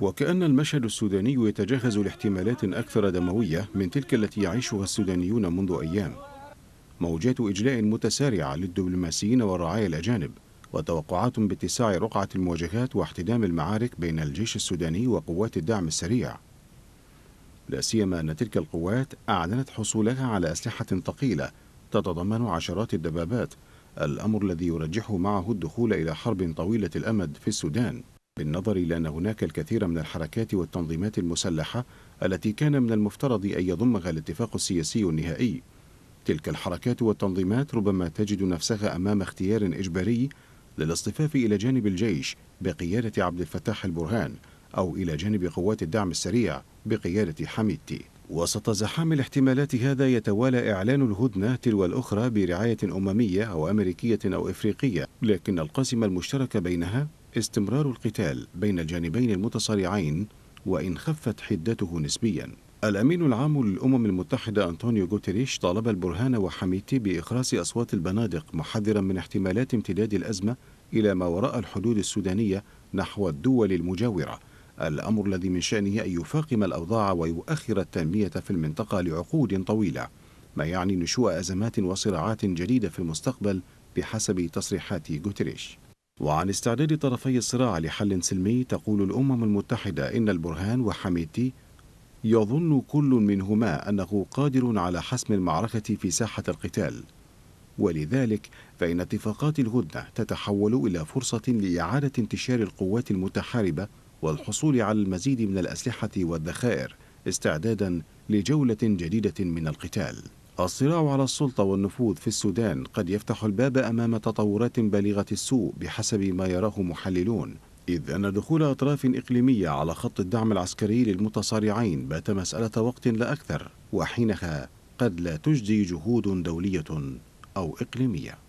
وكأن المشهد السوداني يتجهز لاحتمالات أكثر دموية من تلك التي يعيشها السودانيون منذ أيام موجات إجلاء متسارعة للدبلوماسيين والرعايا الأجانب وتوقعات باتساع رقعة المواجهات واحتدام المعارك بين الجيش السوداني وقوات الدعم السريع لا سيما أن تلك القوات أعلنت حصولها على أسلحة ثقيلة تتضمن عشرات الدبابات الأمر الذي يرجح معه الدخول إلى حرب طويلة الأمد في السودان بالنظر إلى أن هناك الكثير من الحركات والتنظيمات المسلحة التي كان من المفترض أن يضمها الاتفاق السياسي النهائي تلك الحركات والتنظيمات ربما تجد نفسها أمام اختيار إجباري للاصطفاف إلى جانب الجيش بقيادة عبد الفتاح البرهان أو إلى جانب قوات الدعم السريع بقيادة حميدتي وسط زحام الاحتمالات هذا يتوالى إعلان الهدنة تلو الأخرى برعاية أممية أو أمريكية أو إفريقية لكن القاسم المشترك بينها استمرار القتال بين الجانبين المتصارعين وإن خفت حدته نسبيا الأمين العام للأمم المتحدة أنطونيو غوتيريش طالب البرهان وحميتي بإخراس أصوات البنادق محذرا من احتمالات امتداد الأزمة إلى ما وراء الحدود السودانية نحو الدول المجاورة الأمر الذي من شأنه أن يفاقم الأوضاع ويؤخر التنمية في المنطقة لعقود طويلة ما يعني نشوء أزمات وصراعات جديدة في المستقبل بحسب تصريحات غوتيريش وعن استعداد طرفي الصراع لحل سلمي تقول الأمم المتحدة إن البرهان وحميتي يظن كل منهما أنه قادر على حسم المعركة في ساحة القتال ولذلك فإن اتفاقات الهدنة تتحول إلى فرصة لإعادة انتشار القوات المتحاربة والحصول على المزيد من الأسلحة والذخائر استعدادا لجولة جديدة من القتال الصراع على السلطة والنفوذ في السودان قد يفتح الباب أمام تطورات بالغة السوء بحسب ما يراه محللون إذ أن دخول أطراف إقليمية على خط الدعم العسكري للمتصارعين بات مسألة وقت لا أكثر وحينها قد لا تجدي جهود دولية أو إقليمية